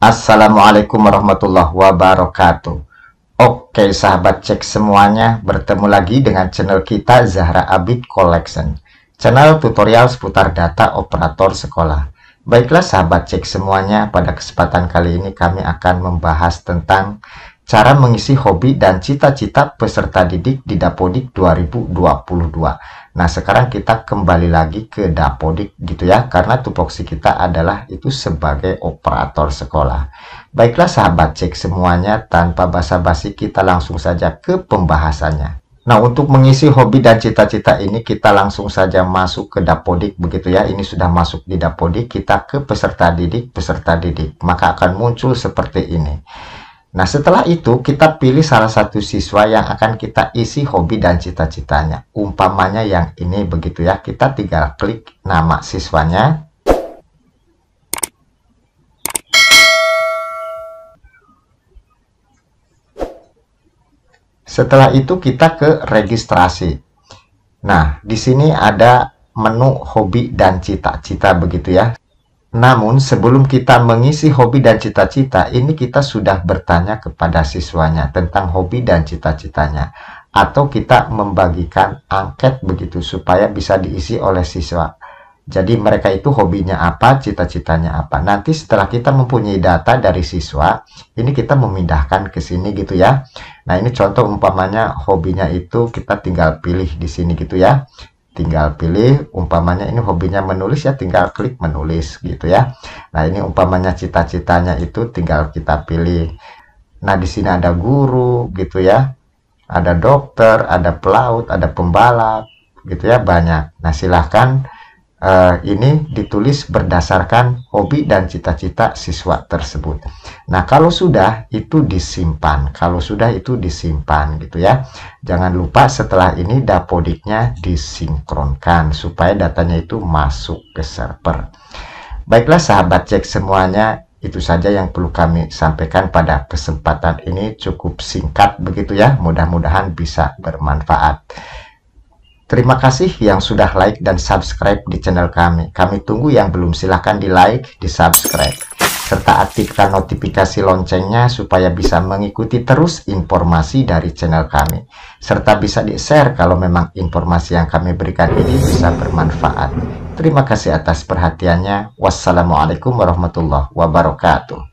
Assalamualaikum warahmatullahi wabarakatuh. Oke sahabat cek semuanya, bertemu lagi dengan channel kita Zahra Abid Collection. Channel tutorial seputar data operator sekolah. Baiklah sahabat cek semuanya, pada kesempatan kali ini kami akan membahas tentang Cara mengisi hobi dan cita-cita peserta didik di Dapodik 2022. Nah, sekarang kita kembali lagi ke Dapodik gitu ya, karena tupoksi kita adalah itu sebagai operator sekolah. Baiklah sahabat cek semuanya, tanpa basa-basi kita langsung saja ke pembahasannya. Nah, untuk mengisi hobi dan cita-cita ini, kita langsung saja masuk ke dapodik, begitu ya. Ini sudah masuk di dapodik, kita ke peserta didik, peserta didik. Maka akan muncul seperti ini. Nah setelah itu kita pilih salah satu siswa yang akan kita isi hobi dan cita-citanya. Umpamanya yang ini begitu ya. Kita tinggal klik nama siswanya. Setelah itu kita ke registrasi. Nah, di sini ada menu hobi dan cita-cita begitu ya. Namun, sebelum kita mengisi hobi dan cita-cita, ini kita sudah bertanya kepada siswanya tentang hobi dan cita-citanya. Atau kita membagikan angket begitu supaya bisa diisi oleh siswa. Jadi mereka itu hobinya apa, cita-citanya apa. Nanti setelah kita mempunyai data dari siswa, ini kita memindahkan ke sini gitu ya. Nah ini contoh umpamanya hobinya itu kita tinggal pilih di sini gitu ya tinggal pilih umpamanya ini hobinya menulis ya tinggal klik menulis gitu ya nah ini umpamanya cita-citanya itu tinggal kita pilih nah di sini ada guru gitu ya ada dokter ada pelaut ada pembalap gitu ya banyak nah silahkan Uh, ini ditulis berdasarkan hobi dan cita-cita siswa tersebut. Nah, kalau sudah itu disimpan. Kalau sudah itu disimpan gitu ya. Jangan lupa setelah ini dapodiknya disinkronkan supaya datanya itu masuk ke server. Baiklah sahabat cek semuanya, itu saja yang perlu kami sampaikan pada kesempatan ini cukup singkat begitu ya. Mudah-mudahan bisa bermanfaat. Terima kasih yang sudah like dan subscribe di channel kami. Kami tunggu yang belum silahkan di like, di subscribe, serta aktifkan notifikasi loncengnya supaya bisa mengikuti terus informasi dari channel kami. Serta bisa di-share kalau memang informasi yang kami berikan ini bisa bermanfaat. Terima kasih atas perhatiannya. Wassalamualaikum warahmatullahi wabarakatuh.